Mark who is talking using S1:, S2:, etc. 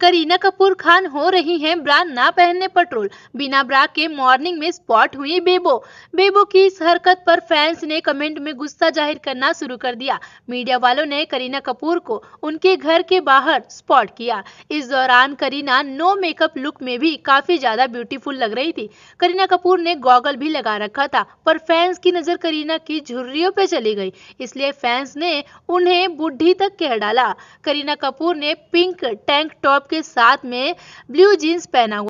S1: करीना कपूर खान हो रही हैं ब्रा ना पहनने पर ट्रोल बिना ब्रा के मॉर्निंग में स्पॉट हुई बेबो बेबो की इस हरकत पर फैंस ने कमेंट में गुस्सा जाहिर करना शुरू कर दिया मीडिया वालों ने करीना कपूर को उनके घर के बाहर स्पॉट किया इस दौरान करीना नो मेकअप लुक में भी काफी ज्यादा ब्यूटीफुल लग रही थी करीना कपूर ने गॉगल भी लगा रखा था पर फैंस की नजर करीना की झुर्रियों पर चली गई इसलिए फैंस ने उन्हें बुढ़ी तक कह डाला करीना कपूर ने पिंक टैंक टॉप के साथ में ब्लू जींस पहना हुआ--